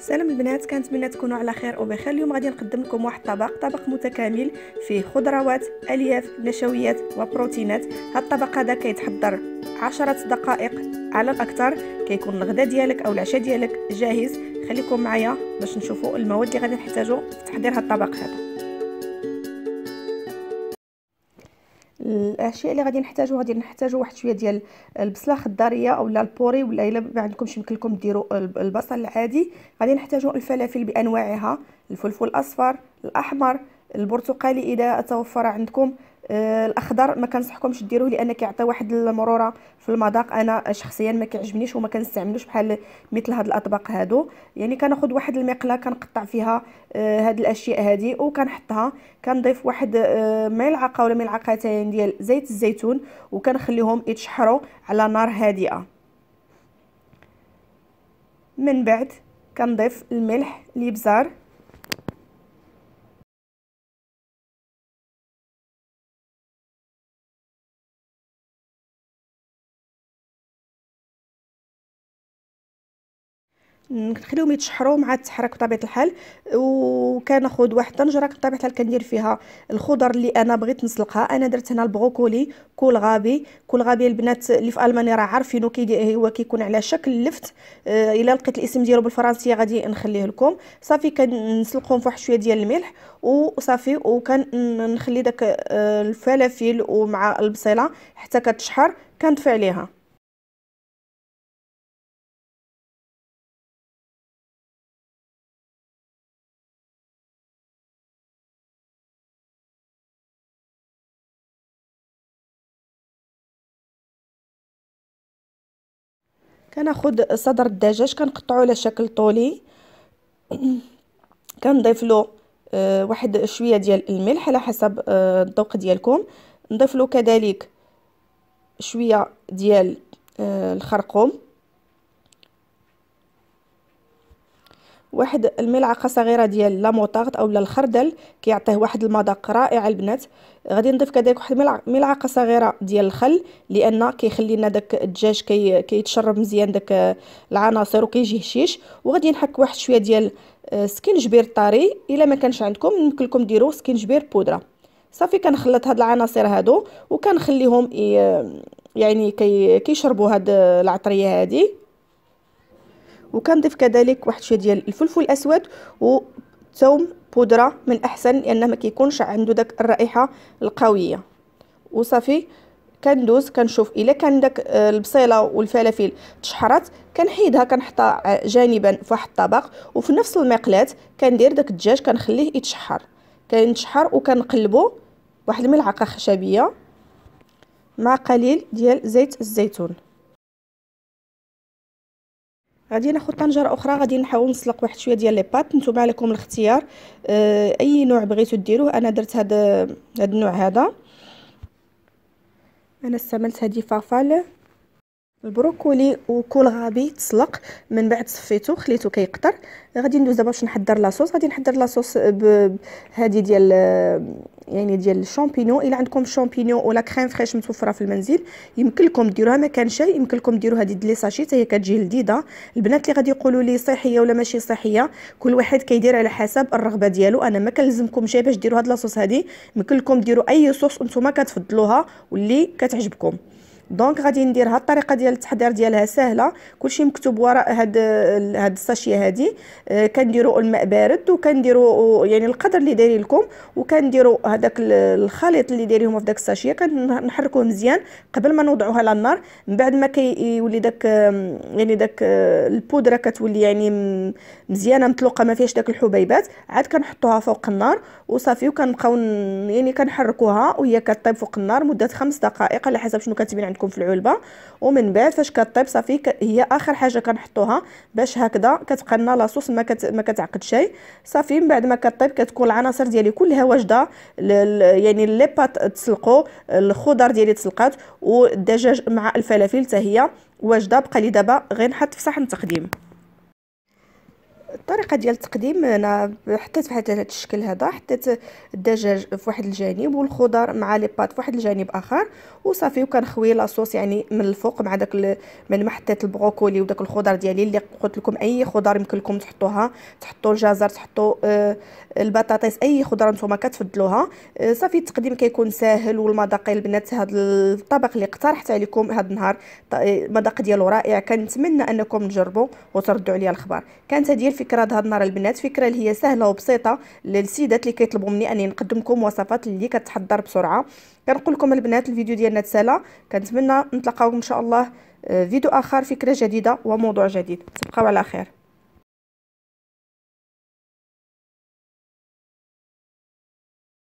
سلام البنات كنتمنى تكونوا على خير وبخير اليوم غادي نقدم لكم واحد الطبق طبق متكامل فيه خضروات الياف نشويات وبروتينات هاد الطبق هذا كيتحضر عشرة دقائق على الاكثر كيكون الغداء ديالك او العشاء ديالك جاهز خليكم معايا باش نشوفوا المواد اللي غادي نحتاجو في تحضير هاد الطبق هذا الاشياء اللي غادي نحتاجو غادي نحتاجو واحد شويه ديال البصله خضاريه اولا البوري ولا الا ما عندكمش يمكن لكم ديروا البصل العادي غادي نحتاجو الفلافل بانواعها الفلفل الاصفر الاحمر البرتقالي اذا توفر عندكم آه، الاخضر ما كنصحكمش ديروه لان كيعطي واحد المروره في المذاق انا شخصيا ما كيعجبنيش وما كنستعملوش بحال مثل هاد الاطباق هادو يعني كناخذ واحد المقله كنقطع فيها آه، هاد الاشياء هادي وكنحطها كنضيف واحد آه، ملعقه ولا ملعقتين ديال زيت الزيتون وكنخليهم يتشحروا على نار هادئه من بعد كنضيف الملح الابزار نخليهم يتشحروا مع التحرك بطبيعه الحال وكناخذ واحد الطنجره بطبيعه الحال كندير فيها الخضر اللي انا بغيت نسلقها انا درت هنا البروكولي كول غابي كول غابي البنات اللي في المانيا راه عارفينو كي هو كيكون على شكل لفت آه، الا لقيت الاسم ديالو بالفرنسيه غادي نخليه لكم صافي كنسلقهم فواحد شويه ديال الملح وصافي وكنخلي داك آه، الفلافل ومع البصيله حتى كتشحر كندفي عليها كناخد صدر الدجاج كنقطعو على شكل طولي كنضيف له آه واحد شويه ديال الملح على حسب آه الذوق ديالكم نضيف له كذلك شويه ديال آه الخرقوم واحد الملعقه صغيره ديال موطارد اولا الخردل كيعطيه واحد المذاق رائع البنات غادي نضيف كذلك واحد ملعقه صغيره ديال الخل لان كيخلي لنا داك الدجاج كي كيتشرب مزيان داك العناصر وكيجي هشيش وغادي نحك واحد شويه ديال آه، سكينجبير طري الا ما كانش عندكم يمكن لكم ديروا سكينجبير بودره صافي كنخلط هاد العناصر هادو وكنخليهم يعني كي كيشربوا هاد العطريه هادي وكنضيف كذلك واحد شويه ديال الفلفل الاسود وثوم بودره من احسن لان ما كيكونش عنده داك الرائحه القويه وصافي كندوز كنشوف الا كان داك آه، البصيله والفلافل تشحرات كنحيدها كنحطها جانبا في واحد الطبق وفي نفس المقلاة كندير داك الدجاج كنخليه يتشحر كينشحر وكنقلبو واحد الملعقه خشبيه مع قليل ديال زيت الزيتون غادي ناخذ طنجره اخرى غادي نحاول نسلق واحد شويه ديال لي بات نتوما عليكم الاختيار آه اي نوع بغيتو ديروه انا درت هذا هذا النوع هذا انا استعملت هذه فافال البروكولي وكل غابي تسلق من بعد صفيتو خليته كيقطر غادي ندوز دابا باش نحضر لاصوص غادي نحضر لاصوص هذه ديال يعني ديال الشامبينو الا عندكم شامبينو ولا كريم فريش متوفره في المنزل يمكن لكم ديروها ما كان شيء يمكن لكم ديروا هذه لي ساشي حتى هي كتجي لذيذه البنات اللي غادي يقولوا لي صحيه ولا ماشي صحيه كل واحد كيدير على حسب الرغبه ديالو انا ما كنلزمكم شي باش ديروا هاد لاصوص هذه يمكن لكم ديروا اي صوص نتوما كتفضلوها واللي كتعجبكم دونك غادي نديرها الطريقه ديال التحضير ديالها سهله كلشي مكتوب وراء هاد هاد الساشيه هادي آه، كنديروا الماء بارد وكنديروا يعني القدر اللي داير لكم وكنديروا هذاك الخليط اللي دايريهم في داك الساشيه كنحركوه مزيان قبل ما نوضعوها على النار من بعد ما كيولي داك يعني داك آه، البودره كتولي يعني مزيانه مطلوقه ما فيهاش داك الحبيبات عاد كنحطوها فوق النار وصافي وكنبقاو يعني كنحركوها وهي كطيب فوق النار مده خمس دقائق على حسب شنو كاتبين عندكم في العلبه ومن بعد فاش كطيب صافي هي اخر حاجه كنحطوها باش هكذا كتبقى لنا لاصوص ما كت ما كتعقد شيء صافي من بعد ما كطيب كتكون العناصر ديالي كلها واجده يعني لي بات تسلقوا الخضر ديالي تسلقات والدجاج مع الفلافل حتى هي واجده بقى لي دابا غير نحط في صحن التقديم الطريقه ديال التقديم انا حطيت في هذا الشكل هذا حطيت الدجاج في واحد الجانب والخضر مع لي بات في واحد الجانب اخر وصافي وكنخوي لاصوص يعني من الفوق مع داك ما حطيت البروكولي وداك الخضر ديالي اللي قلت لكم اي خضر يمكن لكم تحطوها تحطوا الجزر تحطوا آه البطاطس اي خضره نتوما كتفضلوها آه صافي التقديم كيكون ساهل والمذاق البنات هذا الطبق اللي اقترحت عليكم هذا النهار المذاق آه، ديالو رائع كنتمنى انكم تجربوا وتردوا عليا الخبر كانت هذه الفكره هاد النهار البنات فكره اللي هي سهله وبسيطه للسيدات اللي كيطلبوا مني اني نقدم لكم وصفات اللي كتحضر بسرعه كنقول لكم البنات الفيديو ديالنا تسالى كنتمنى نتلاقاو ان شاء الله آه، فيديو اخر فكره جديده وموضوع جديد تبقاو على خير